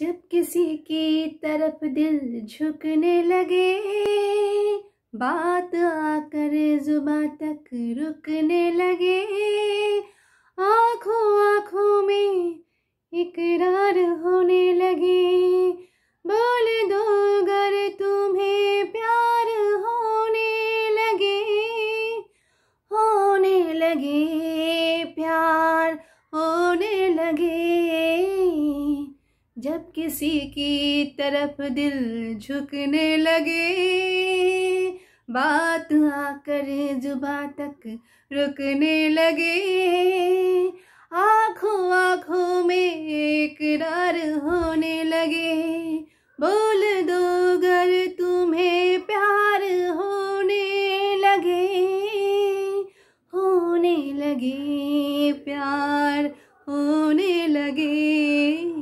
जब किसी की तरफ दिल झुकने लगे बात आकर जुबा तक रुकने लगे आंखों आंखों में इकरार होने लगे बोल दो अगर तुम्हें प्यार होने लगे होने लगे प्यार होने लगे जब किसी की तरफ दिल झुकने लगे बात आकर जुबा तक रुकने लगे आंखों आंखों में एक डर होने लगे बोल दो गर तुम्हें प्यार होने लगे होने लगे प्यार होने लगे